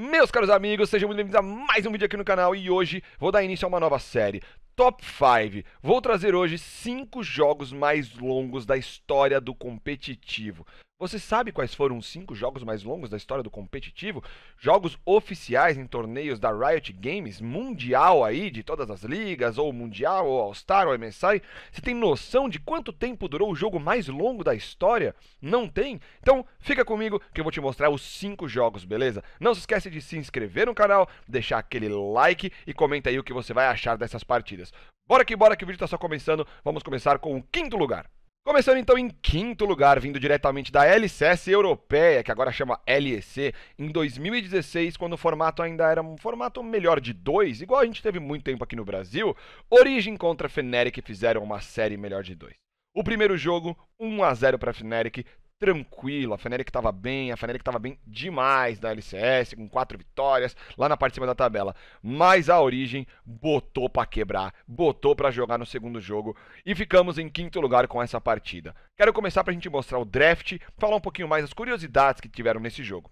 Meus caros amigos, sejam muito bem-vindos a mais um vídeo aqui no canal e hoje vou dar início a uma nova série, Top 5. Vou trazer hoje 5 jogos mais longos da história do competitivo. Você sabe quais foram os cinco jogos mais longos da história do competitivo? Jogos oficiais em torneios da Riot Games, mundial aí, de todas as ligas, ou mundial, ou All-Star, ou MSI? Você tem noção de quanto tempo durou o jogo mais longo da história? Não tem? Então fica comigo que eu vou te mostrar os cinco jogos, beleza? Não se esquece de se inscrever no canal, deixar aquele like e comenta aí o que você vai achar dessas partidas. Bora que bora que o vídeo está só começando, vamos começar com o quinto lugar. Começando então em quinto lugar, vindo diretamente da LCS europeia, que agora chama LEC, em 2016, quando o formato ainda era um formato melhor de dois, igual a gente teve muito tempo aqui no Brasil, Origin contra Feneric fizeram uma série melhor de dois. O primeiro jogo, 1 a 0 para Feneric, tranquilo. A Feneric estava bem, a Feneric estava bem demais na LCS, com quatro vitórias, lá na parte de cima da tabela. Mas a Origem botou para quebrar, botou para jogar no segundo jogo e ficamos em quinto lugar com essa partida. Quero começar para a gente mostrar o draft, falar um pouquinho mais das curiosidades que tiveram nesse jogo.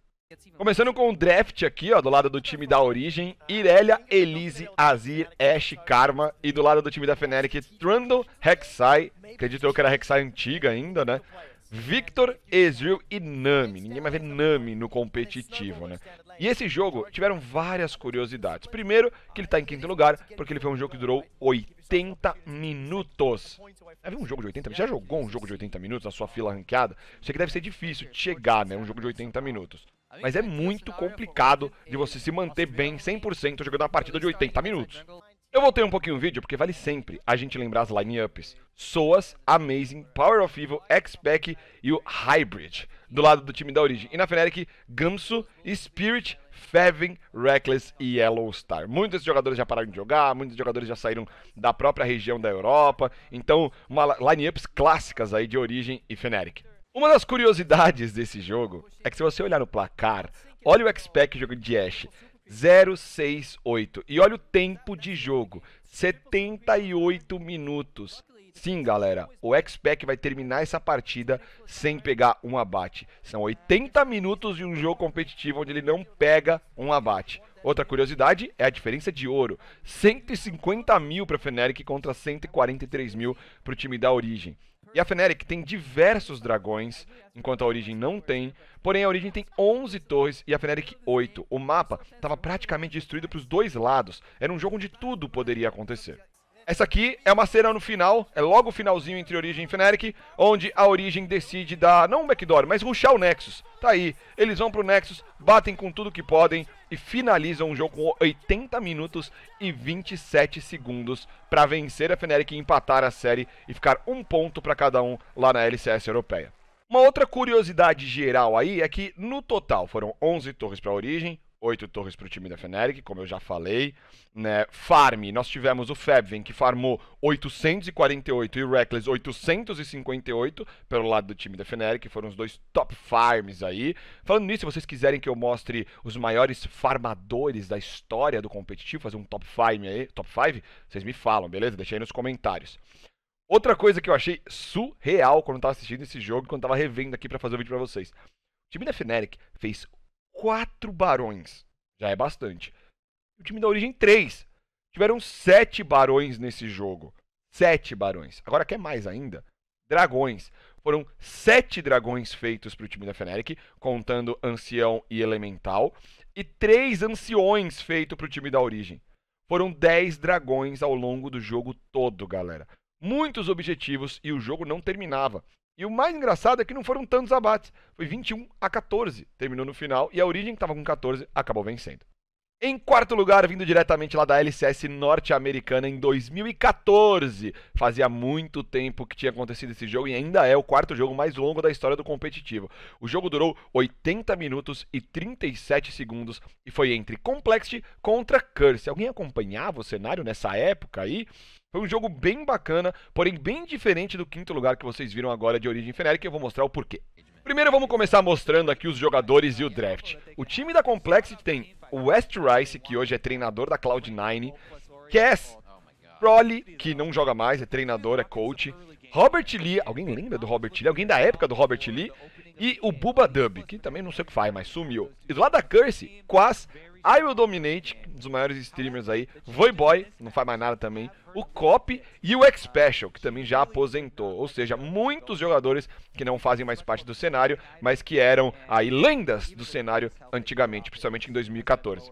Começando com o draft aqui, ó, do lado do time da Origem, Irelia, Elise, Azir, Ashe, Karma. E do lado do time da Feneric, Trundle, Rek'Sai, acredito eu que era Rek'Sai antiga ainda, né? Victor, Ezreal e Nami. Ninguém mais vê Nami no competitivo, né? E esse jogo tiveram várias curiosidades. Primeiro, que ele está em quinto lugar, porque ele foi um jogo que durou 80 minutos. Já viu um jogo de 80 minutos? Já jogou um jogo de 80 minutos na sua fila ranqueada? Isso aqui deve ser difícil de chegar, né? Um jogo de 80 minutos. Mas é muito complicado de você se manter bem 100% jogando uma partida de 80 minutos. Eu voltei um pouquinho o vídeo porque vale sempre a gente lembrar as lineups. Soas, Amazing, Power of Evil, X-Pack e o Hybrid, do lado do time da origem. E na Fnatic, Gamsu, Spirit, Fevin, Reckless e Yellow Star. Muitos jogadores já pararam de jogar, muitos jogadores já saíram da própria região da Europa. Então, uma lineups clássicas aí de origem e Fnatic. Uma das curiosidades desse jogo é que se você olhar no placar, olha o X-Pack jogando de Ashe. 068. E olha o tempo de jogo: 78 minutos. Sim, galera, o X-Pack vai terminar essa partida sem pegar um abate. São 80 minutos de um jogo competitivo onde ele não pega um abate. Outra curiosidade é a diferença de ouro: 150 mil para Feneric contra 143 mil para o time da Origem. E a Feneric tem diversos dragões, enquanto a Origin não tem. Porém, a Origin tem 11 torres e a Feneric 8. O mapa estava praticamente destruído para os dois lados. Era um jogo onde tudo poderia acontecer. Essa aqui é uma cena no final, é logo o finalzinho entre Origem e Feneric, onde a Origem decide dar, não o McDory, mas ruxar o Nexus. Tá aí, eles vão pro Nexus, batem com tudo que podem e finalizam o jogo com 80 minutos e 27 segundos para vencer a Feneric e empatar a série e ficar um ponto para cada um lá na LCS europeia. Uma outra curiosidade geral aí é que no total foram 11 torres para Origem, oito torres para o time da Feneric, como eu já falei. Né? Farm, nós tivemos o Febven, que farmou 848 e o Reckless 858 pelo lado do time da Feneric, foram os dois top farms aí. Falando nisso, se vocês quiserem que eu mostre os maiores farmadores da história do competitivo, fazer um top 5 aí, top 5, vocês me falam, beleza? Deixa aí nos comentários. Outra coisa que eu achei surreal quando eu tava assistindo esse jogo, quando eu tava revendo aqui para fazer o vídeo para vocês. O time da Fnatic fez quatro barões. Já é bastante. O time da origem, três. Tiveram sete barões nesse jogo. Sete barões. Agora quer mais ainda? Dragões. Foram sete dragões feitos para o time da Feneric, contando ancião e elemental, e três anciões feitos para o time da origem. Foram dez dragões ao longo do jogo todo, galera. Muitos objetivos e o jogo não terminava. E o mais engraçado é que não foram tantos abates. Foi 21 a 14, terminou no final, e a Origem, que estava com 14, acabou vencendo. Em quarto lugar, vindo diretamente lá da LCS norte-americana em 2014. Fazia muito tempo que tinha acontecido esse jogo e ainda é o quarto jogo mais longo da história do competitivo. O jogo durou 80 minutos e 37 segundos e foi entre Complexity contra Curse. Alguém acompanhava o cenário nessa época aí? Foi um jogo bem bacana, porém bem diferente do quinto lugar que vocês viram agora de origem fenérica e eu vou mostrar o porquê. Primeiro vamos começar mostrando aqui os jogadores e o draft. O time da Complexity tem o West Rice, que hoje é treinador da Cloud9, Cass, Broly, que não joga mais, é treinador, é coach, Robert Lee, alguém lembra do Robert Lee? Alguém da época do Robert Lee? e o Buba Dub, que também não sei o que faz, mas sumiu. E do lado da Curse, Quas, Will Dominate, um dos maiores streamers aí, Boy, não faz mais nada também, o Cop e o X-Special, que também já aposentou. Ou seja, muitos jogadores que não fazem mais parte do cenário, mas que eram aí lendas do cenário antigamente, principalmente em 2014.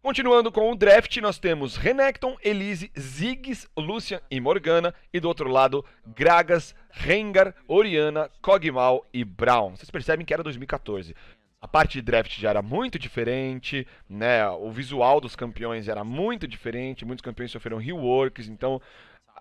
Continuando com o draft, nós temos Renekton, Elise, Ziggs, Lucian e Morgana, e do outro lado, Gragas, Rengar, Oriana, Cogmal e Brown. Vocês percebem que era 2014. A parte de draft já era muito diferente, né? O visual dos campeões era muito diferente, muitos campeões sofreram reworks, então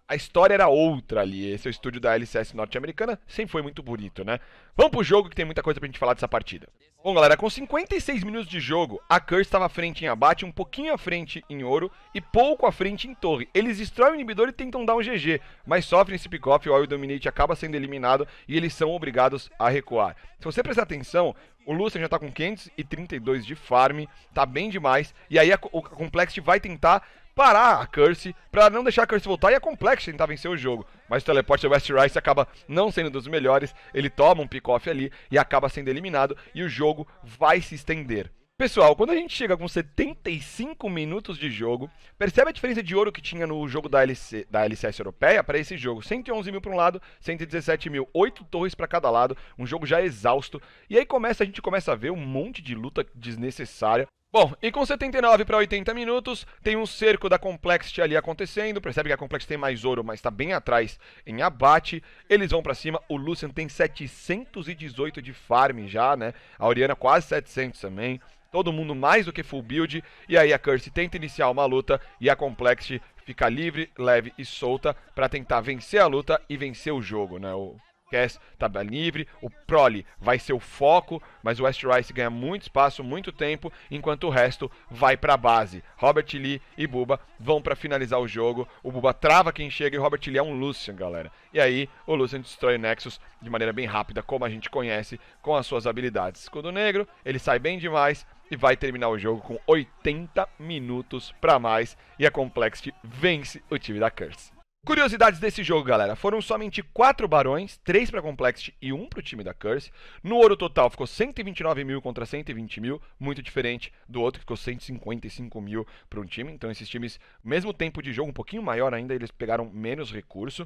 a história era outra ali. Esse é o estúdio da LCS norte-americana, sempre foi muito bonito, né? Vamos pro jogo que tem muita coisa pra gente falar dessa partida. Bom, galera, com 56 minutos de jogo, a Curse estava à frente em abate, um pouquinho à frente em ouro e pouco à frente em torre. Eles destroem o inibidor e tentam dar um GG, mas sofrem esse pick-off, o Oil Dominate acaba sendo eliminado e eles são obrigados a recuar. Se você prestar atenção, o Lucian já tá com 532 de farm, tá bem demais, e aí a, o Complexity vai tentar parar a Curse, para não deixar a Curse voltar e é complexo tentar vencer o jogo. Mas o teleporte do West Rice acaba não sendo dos melhores, ele toma um pick-off ali e acaba sendo eliminado e o jogo vai se estender. Pessoal, quando a gente chega com 75 minutos de jogo, percebe a diferença de ouro que tinha no jogo da, LC, da LCS europeia para esse jogo? 111 mil para um lado, 117 mil, 8 torres para cada lado, um jogo já exausto. E aí começa a gente começa a ver um monte de luta desnecessária, Bom, e com 79 para 80 minutos, tem um cerco da Complexity ali acontecendo. Percebe que a Complexity tem mais ouro, mas está bem atrás em abate. Eles vão para cima. O Lucian tem 718 de farm já, né? A Oriana quase 700 também. Todo mundo mais do que full build. E aí a Curse tenta iniciar uma luta e a Complexity fica livre, leve e solta para tentar vencer a luta e vencer o jogo, né? O Cass tabela livre, o Prole vai ser o foco, mas o West Rice ganha muito espaço, muito tempo, enquanto o resto vai para a base. Robert Lee e Buba vão para finalizar o jogo, o Buba trava quem chega e o Robert Lee é um Lucian, galera. E aí o Lucian destrói o Nexus de maneira bem rápida, como a gente conhece, com as suas habilidades. Escudo Negro, ele sai bem demais, e vai terminar o jogo com 80 minutos para mais e a Complexity vence o time da Curse. Curiosidades desse jogo, galera. Foram somente 4 barões, 3 para Complexity e 1 para o time da Curse. No ouro total ficou 129 mil contra 120 mil, muito diferente do outro que ficou 155 mil para um time. Então esses times, mesmo tempo de jogo um pouquinho maior ainda, eles pegaram menos recurso.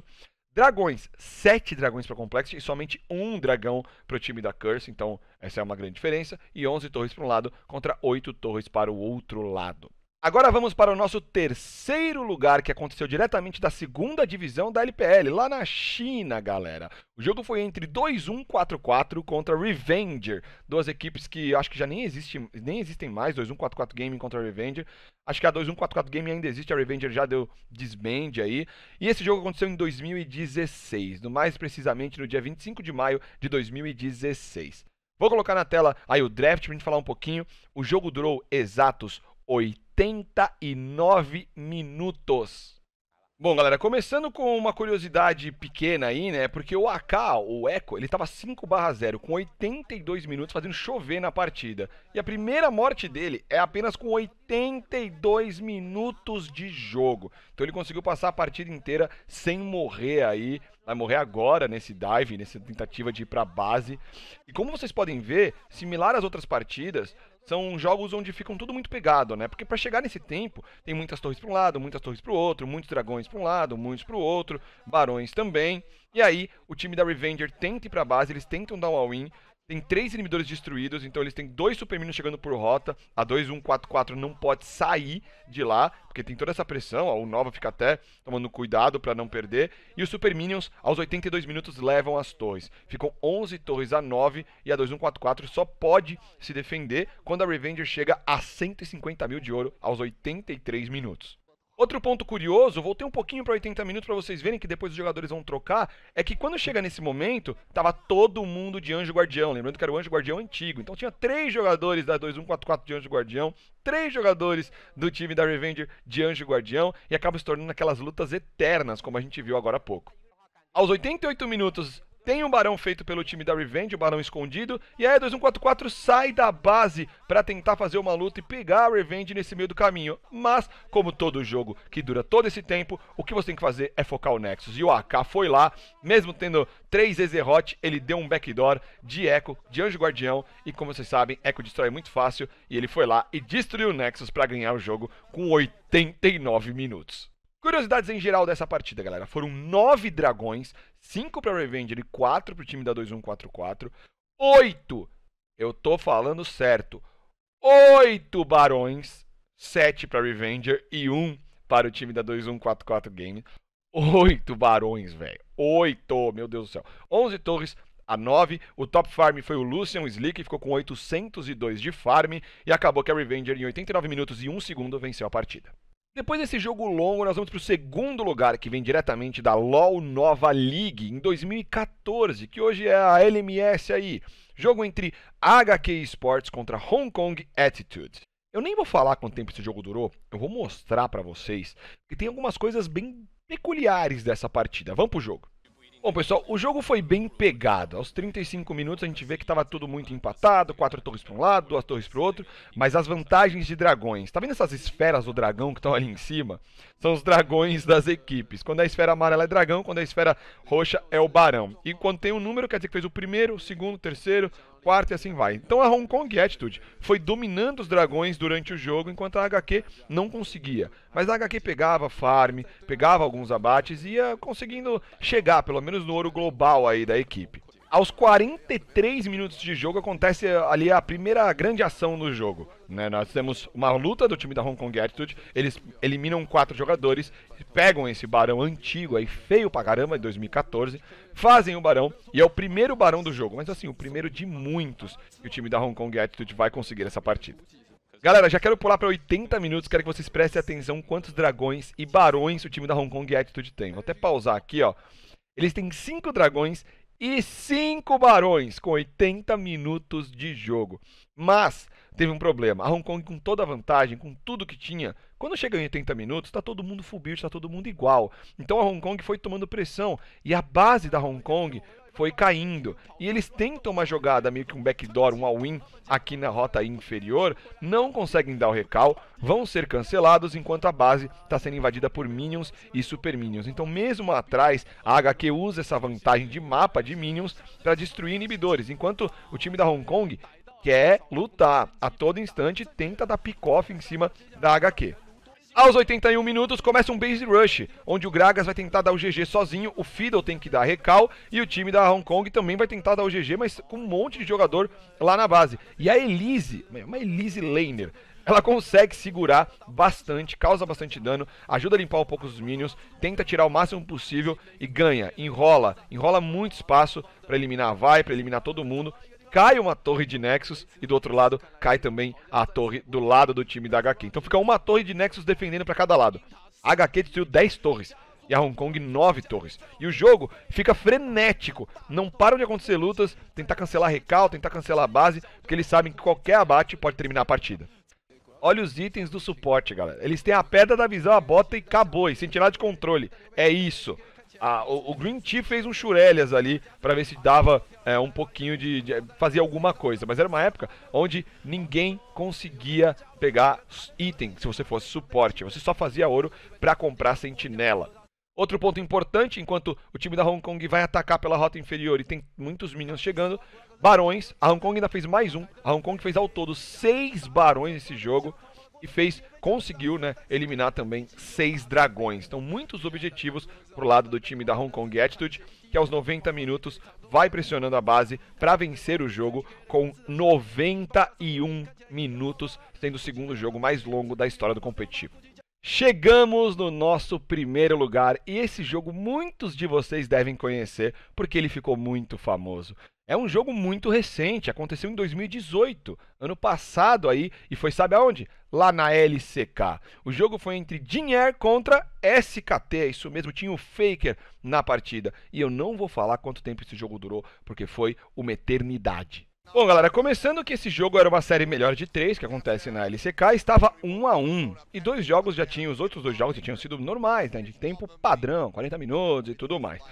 Dragões, 7 dragões para Complexity e somente um dragão para o time da Curse. Então essa é uma grande diferença. E 11 torres para um lado contra 8 torres para o outro lado. Agora vamos para o nosso terceiro lugar, que aconteceu diretamente da segunda divisão da LPL, lá na China, galera. O jogo foi entre 2144 contra Revenger, duas equipes que acho que já nem, existe, nem existem mais, 2144 Gaming contra Revenger. Acho que a 2144 Gaming ainda existe, a Revenger já deu desband aí. E esse jogo aconteceu em 2016, no mais precisamente no dia 25 de maio de 2016. Vou colocar na tela aí o draft pra gente falar um pouquinho. O jogo durou exatos 80 89 minutos. Bom, galera, começando com uma curiosidade pequena aí, né? Porque o AK, o Echo, ele tava 5/0 com 82 minutos fazendo chover na partida. E a primeira morte dele é apenas com 82 minutos de jogo. Então ele conseguiu passar a partida inteira sem morrer aí. Vai morrer agora nesse dive, nessa tentativa de ir pra base. E como vocês podem ver, similar às outras partidas, são jogos onde ficam tudo muito pegado, né? Porque para chegar nesse tempo, tem muitas torres para um lado, muitas torres para o outro, muitos dragões para um lado, muitos para o outro, barões também. E aí, o time da Revenger tenta ir para base, eles tentam dar um all-in, tem três inibidores destruídos, então eles têm dois minions chegando por rota. A 2144 não pode sair de lá, porque tem toda essa pressão. o Nova fica até tomando cuidado para não perder. E os Super Minions, aos 82 minutos, levam as torres. Ficam 11 torres a 9 e a 2144 só pode se defender quando a Revenger chega a 150 mil de ouro aos 83 minutos. Outro ponto curioso, voltei um pouquinho para 80 minutos para vocês verem que depois os jogadores vão trocar, é que quando chega nesse momento, tava todo mundo de Anjo Guardião, lembrando que era o Anjo Guardião antigo. Então tinha três jogadores da 2144 de Anjo Guardião, três jogadores do time da Revenger de Anjo Guardião e acaba se tornando aquelas lutas eternas, como a gente viu agora há pouco. Aos 88 minutos tem um barão feito pelo time da Revenge, o barão escondido. E aí, 2144 sai da base para tentar fazer uma luta e pegar a Revenge nesse meio do caminho. Mas, como todo jogo que dura todo esse tempo, o que você tem que fazer é focar o Nexus. E o AK foi lá, mesmo tendo três Ezerhot, ele deu um backdoor de Echo, de Anjo Guardião. E como vocês sabem, Echo destrói muito fácil. E ele foi lá e destruiu o Nexus para ganhar o jogo com 89 minutos. Curiosidades em geral dessa partida, galera. Foram nove dragões, cinco para Revenger e quatro para o time da 2144. Oito, eu tô falando certo, oito barões, sete para Revenger e um para o time da 2144 Game. Oito barões, velho. Oito, meu Deus do céu. Onze torres a 9. O top farm foi o Lucian Slick, ficou com 802 de farm e acabou que a Revenger em 89 minutos e 1 segundo venceu a partida. Depois desse jogo longo, nós vamos para o segundo lugar, que vem diretamente da LoL Nova League, em 2014, que hoje é a LMS aí. Jogo entre HK Sports contra Hong Kong Attitude. Eu nem vou falar quanto tempo esse jogo durou, eu vou mostrar para vocês, que tem algumas coisas bem peculiares dessa partida. Vamos para o jogo. Bom, pessoal, o jogo foi bem pegado. Aos 35 minutos a gente vê que estava tudo muito empatado, quatro torres para um lado, duas torres para o outro, mas as vantagens de dragões. Tá vendo essas esferas do dragão que estão ali em cima? São os dragões das equipes. Quando a esfera amarela é dragão, quando a esfera roxa é o barão. E quando tem um número, quer dizer que fez o primeiro, o segundo, o terceiro, quarta e assim vai. Então a Hong Kong Attitude foi dominando os dragões durante o jogo, enquanto a HQ não conseguia. Mas a HQ pegava farm, pegava alguns abates e ia conseguindo chegar, pelo menos no ouro global aí da equipe. Aos 43 minutos de jogo acontece ali a primeira grande ação no jogo. Né? Nós temos uma luta do time da Hong Kong Attitude, eles eliminam quatro jogadores, pegam esse barão antigo aí, feio pra caramba, de 2014, fazem o barão, e é o primeiro barão do jogo, mas assim, o primeiro de muitos que o time da Hong Kong Attitude vai conseguir essa partida. Galera, já quero pular para 80 minutos, quero que vocês prestem atenção quantos dragões e barões o time da Hong Kong Attitude tem. Vou até pausar aqui, ó. Eles têm 5 dragões e cinco Barões com 80 minutos de jogo. Mas teve um problema. A Hong Kong, com toda a vantagem, com tudo que tinha, quando chega em 80 minutos, está todo mundo full build, está todo mundo igual. Então a Hong Kong foi tomando pressão. E a base da Hong Kong foi caindo. E eles tentam uma jogada meio que um backdoor, um all-in aqui na rota inferior, não conseguem dar o recal, vão ser cancelados enquanto a base está sendo invadida por minions e super minions. Então, mesmo atrás, a HQ usa essa vantagem de mapa de minions para destruir inibidores, enquanto o time da Hong Kong quer lutar a todo instante, tenta dar pick-off em cima da HQ. Aos 81 minutos começa um base rush, onde o Gragas vai tentar dar o GG sozinho, o Fiddle tem que dar recal e o time da Hong Kong também vai tentar dar o GG, mas com um monte de jogador lá na base. E a Elise, uma Elise Laner, ela consegue segurar bastante, causa bastante dano, ajuda a limpar um pouco os minions, tenta tirar o máximo possível e ganha, enrola, enrola muito espaço para eliminar a Vai, para eliminar todo mundo cai uma torre de Nexus e do outro lado cai também a torre do lado do time da HQ. Então fica uma torre de Nexus defendendo para cada lado. A HQ destruiu 10 torres e a Hong Kong 9 torres. E o jogo fica frenético, não param de acontecer lutas, tentar cancelar recal, tentar cancelar a base, porque eles sabem que qualquer abate pode terminar a partida. Olha os itens do suporte, galera. Eles têm a pedra da visão, a bota e acabou, e sem tirar de controle. É isso a, ah, o, o, Green Tea fez um Churelias ali para ver se dava é, um pouquinho de, de. fazia alguma coisa. Mas era uma época onde ninguém conseguia pegar item se você fosse suporte. Você só fazia ouro para comprar sentinela. Outro ponto importante, enquanto o time da Hong Kong vai atacar pela rota inferior e tem muitos minions chegando, barões. A Hong Kong ainda fez mais um. A Hong Kong fez ao todo seis barões nesse jogo e fez, conseguiu, né, eliminar também seis dragões. Então, muitos objetivos pro lado do time da Hong Kong Attitude, que aos 90 minutos vai pressionando a base para vencer o jogo com 91 minutos, sendo o segundo jogo mais longo da história do competitivo. Chegamos no nosso primeiro lugar e esse jogo muitos de vocês devem conhecer porque ele ficou muito famoso. É um jogo muito recente, aconteceu em 2018, ano passado aí, e foi sabe aonde? Lá na LCK. O jogo foi entre Dinier contra SKT, é isso mesmo, tinha o Faker na partida. E eu não vou falar quanto tempo esse jogo durou, porque foi uma eternidade. Bom, galera, começando que esse jogo era uma série melhor de três que acontece na LCK, estava 1 a 1 E dois jogos já tinham, os outros dois jogos já tinham sido normais, né? De tempo padrão, 40 minutos e tudo mais.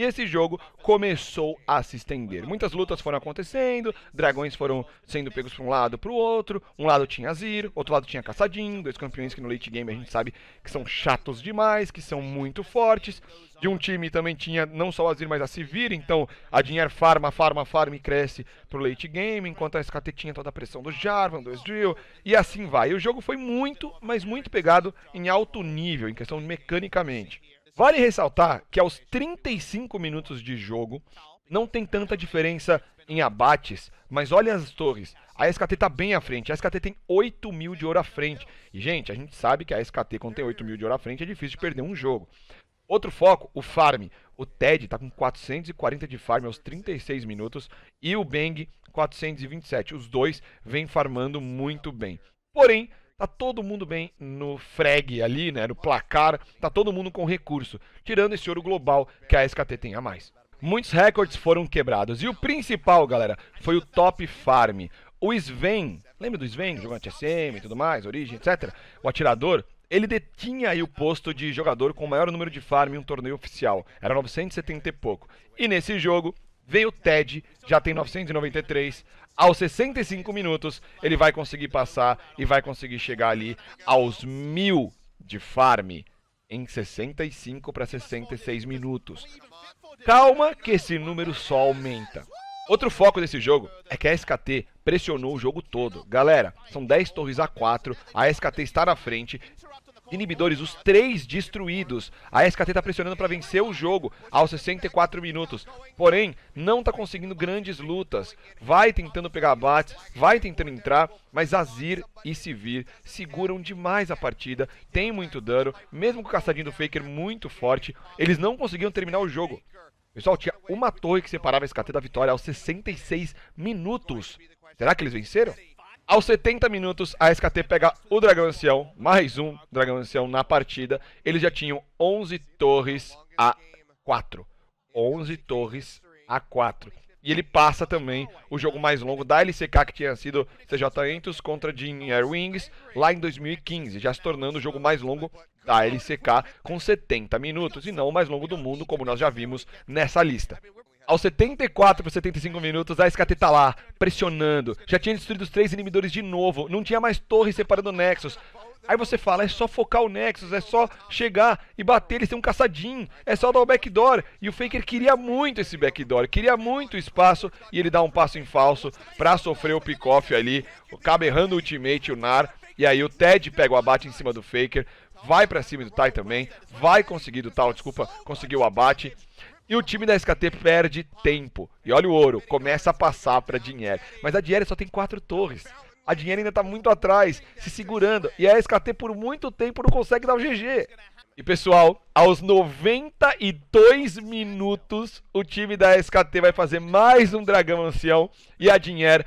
E esse jogo começou a se estender. Muitas lutas foram acontecendo, dragões foram sendo pegos para um lado para o outro. Um lado tinha Azir, outro lado tinha Caçadinho, dois campeões que no late game a gente sabe que são chatos demais, que são muito fortes. De um time também tinha não só o Azir, mas a Sivir, então a Dinhar farma, farma, farma e cresce pro late game, enquanto a SKT tinha toda a pressão do Jarvan, do Ezreal, e assim vai. E o jogo foi muito, mas muito pegado em alto nível, em questão mecanicamente. Vale ressaltar que aos 35 minutos de jogo, não tem tanta diferença em abates, mas olha as torres. A SKT está bem à frente. A SKT tem 8 mil de ouro à frente. E, gente, a gente sabe que a SKT, quando tem 8 mil de ouro à frente, é difícil de perder um jogo. Outro foco, o farm. O Ted está com 440 de farm aos 36 minutos e o Bang 427. Os dois vêm farmando muito bem. Porém, Tá todo mundo bem no frag ali, né, no placar, tá todo mundo com recurso, tirando esse ouro global que a SKT tem a mais. Muitos recordes foram quebrados e o principal, galera, foi o top farm. O Sven, lembra do Sven, jogante SM e tudo mais, origem, etc. O atirador, ele detinha aí o posto de jogador com o maior número de farm em um torneio oficial. Era 970 e pouco. E nesse jogo, veio o Ted, já tem 993 aos 65 minutos, ele vai conseguir passar e vai conseguir chegar ali aos mil de farm em 65 para 66 minutos. Calma que esse número só aumenta. Outro foco desse jogo é que a SKT pressionou o jogo todo. Galera, são 10 torres a 4, a SKT está na frente, inibidores, os três destruídos. A SKT está pressionando para vencer o jogo aos 64 minutos. Porém, não está conseguindo grandes lutas. Vai tentando pegar bates vai tentando entrar, mas Azir e Sivir seguram demais a partida, tem muito dano, mesmo com o caçadinho do Faker muito forte, eles não conseguiam terminar o jogo. Pessoal, tinha uma torre que separava a SKT da vitória aos 66 minutos. Será que eles venceram? Aos 70 minutos, a SKT pega o Dragão Ancião, mais um Dragão Ancião na partida. Eles já tinham 11 torres a 4. 11 torres a 4. E ele passa também o jogo mais longo da LCK, que tinha sido CJ Entos contra Jin Air Wings lá em 2015, já se tornando o jogo mais longo da LCK com 70 minutos, e não o mais longo do mundo, como nós já vimos nessa lista. Aos 74 para 75 minutos, a SKT tá lá, pressionando. Já tinha destruído os três inimidores de novo. Não tinha mais torre separando o Nexus. Aí você fala, é só focar o Nexus, é só chegar e bater, eles têm um caçadinho, é só dar o backdoor. E o Faker queria muito esse backdoor, queria muito espaço e ele dá um passo em falso pra sofrer o pickoff ali. Acaba errando o ultimate, o Nar. E aí o Ted pega o abate em cima do Faker, vai para cima do Tai também, vai conseguir do Tal, desculpa, conseguiu o abate. E o time da SKT perde tempo. E olha o ouro, começa a passar para a Dinheiro. Mas a Dinheiro só tem quatro torres. A Dinheiro ainda está muito atrás, se segurando. E a SKT por muito tempo não consegue dar o GG. E pessoal, aos 92 minutos, o time da SKT vai fazer mais um dragão ancião. E a Dinheiro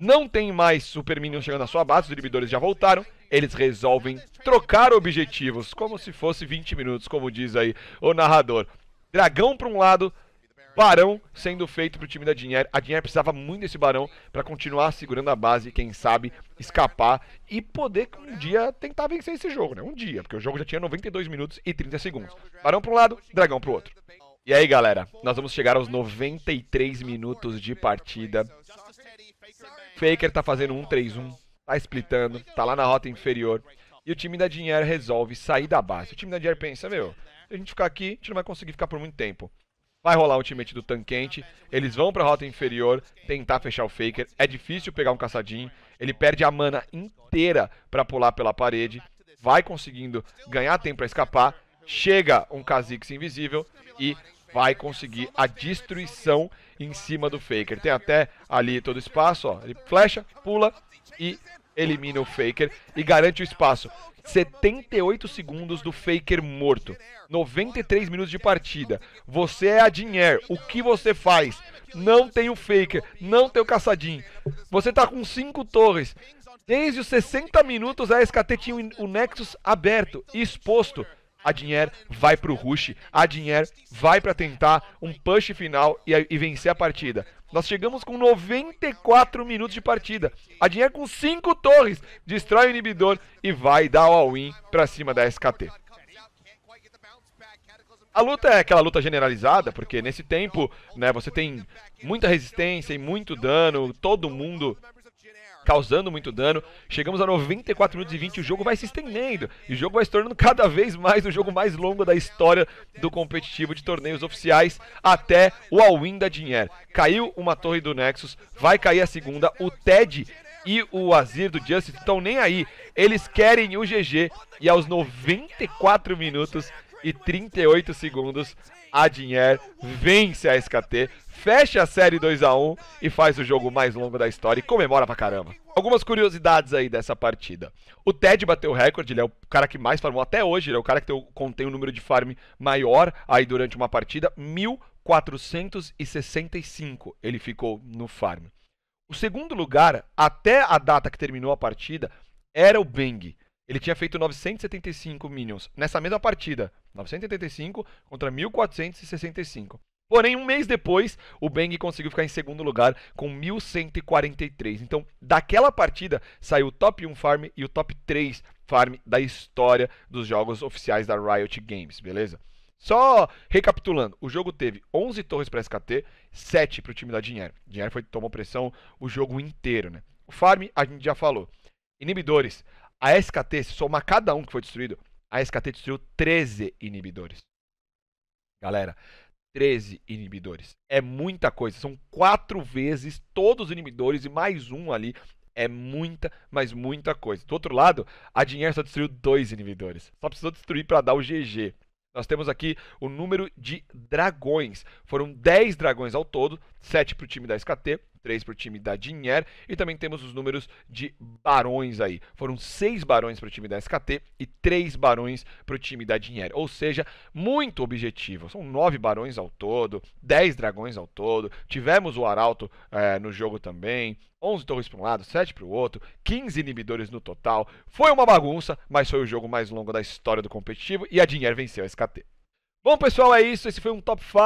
não tem mais Super Minions chegando na sua base, os inibidores já voltaram. Eles resolvem trocar objetivos, como se fosse 20 minutos, como diz aí o narrador. Dragão para um lado, Barão sendo feito para o time da Dinheiro. A Dinheiro precisava muito desse Barão para continuar segurando a base, quem sabe escapar e poder um dia tentar vencer esse jogo, né? Um dia, porque o jogo já tinha 92 minutos e 30 segundos. Barão para um lado, Dragão para o outro. E aí, galera, nós vamos chegar aos 93 minutos de partida. Faker tá fazendo 1-3-1, tá splitando, tá lá na rota inferior. E o time da Dinheiro resolve sair da base. O time da Dinheiro pensa, meu, se a gente ficar aqui, a gente não vai conseguir ficar por muito tempo. Vai rolar o ultimate do Tanquente, eles vão pra rota inferior tentar fechar o Faker. É difícil pegar um caçadinho, ele perde a mana inteira para pular pela parede. Vai conseguindo ganhar tempo para escapar. Chega um Kha'Zix invisível e vai conseguir a destruição em cima do Faker. Tem até ali todo espaço, ó. Ele flecha, pula e elimina o Faker e garante o espaço. 78 segundos do Faker morto. 93 minutos de partida. Você é a Dinier. O que você faz? Não tem o Faker. Não tem o Caçadinho. Você tá com 5 torres. Desde os 60 minutos a SKT tinha o Nexus aberto e exposto a dinheiro vai pro rush, a dinheiro vai para tentar um push final e, e, vencer a partida. Nós chegamos com 94 minutos de partida. A dinheiro com 5 torres, destrói o inibidor e vai dar o all-in pra cima da SKT. A luta é aquela luta generalizada, porque nesse tempo, né, você tem muita resistência e muito dano, todo mundo causando muito dano. Chegamos a 94 minutos e 20, o jogo vai se estendendo. E o jogo vai se tornando cada vez mais o jogo mais longo da história do competitivo de torneios oficiais até o all-in da Dinheiro. Caiu uma torre do Nexus, vai cair a segunda. O Ted e o Azir do Justice estão nem aí. Eles querem o GG e aos 94 minutos e 38 segundos Adinher vence a SKT, fecha a série 2 a 1 e faz o jogo mais longo da história e comemora pra caramba. Algumas curiosidades aí dessa partida. O Ted bateu o recorde, ele é o cara que mais farmou até hoje, ele é o cara que contém o número de farm maior aí durante uma partida, 1465 ele ficou no farm. O segundo lugar, até a data que terminou a partida, era o Bang. Ele tinha feito 975 minions nessa mesma partida, 985 contra 1465. Porém, um mês depois, o Bang conseguiu ficar em segundo lugar com 1143. Então, daquela partida saiu o top 1 farm e o top 3 farm da história dos jogos oficiais da Riot Games, beleza? Só recapitulando, o jogo teve 11 torres para SKT, 7 para o time da Dinheiro. Dinheiro foi tomou pressão o jogo inteiro, né? O farm a gente já falou. Inibidores, a SKT, se somar cada um que foi destruído, a SKT destruiu 13 inibidores. Galera, 13 inibidores. É muita coisa. São quatro vezes todos os inibidores e mais um ali. É muita, mas muita coisa. Do outro lado, a Dinheiro só destruiu dois inibidores. Só precisou destruir para dar o GG. Nós temos aqui o número de dragões. Foram 10 dragões ao todo, 7 para o time da SKT 3 para o time da Dinier. E também temos os números de barões aí. Foram 6 barões para o time da SKT e 3 barões para o time da Dinier. Ou seja, muito objetivo. São 9 barões ao todo, 10 dragões ao todo. Tivemos o Arauto é, no jogo também. 11 torres para um lado, 7 para o outro, 15 inibidores no total. Foi uma bagunça, mas foi o jogo mais longo da história do competitivo e a Dinher venceu a SKT. Bom, pessoal, é isso. Esse foi um top 5.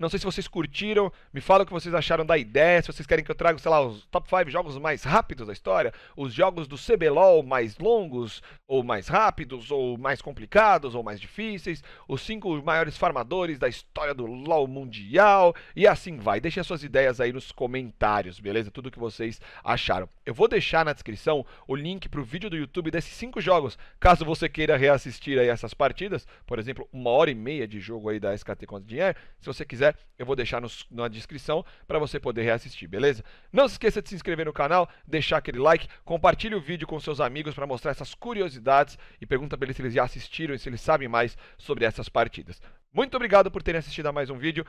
Não sei se vocês curtiram. Me fala o que vocês acharam da ideia. Se vocês querem que eu traga, sei lá, os top 5 jogos mais rápidos da história, os jogos do CBLOL mais longos, ou mais rápidos, ou mais complicados, ou mais difíceis, os 5 maiores farmadores da história do LOL mundial, e assim vai. Deixem as suas ideias aí nos comentários, beleza? Tudo o que vocês acharam. Eu vou deixar na descrição o link para o vídeo do YouTube desses 5 jogos, caso você queira reassistir aí essas partidas, por exemplo, uma hora e meia de jogo aí da SKT contra Dinheiro. Se você quiser, eu vou deixar nos, na descrição para você poder reassistir, beleza? Não se esqueça de se inscrever no canal, deixar aquele like, compartilhe o vídeo com seus amigos para mostrar essas curiosidades e pergunta para eles se eles já assistiram e se eles sabem mais sobre essas partidas. Muito obrigado por terem assistido a mais um vídeo.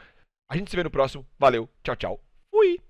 A gente se vê no próximo. Valeu, tchau, tchau. Fui!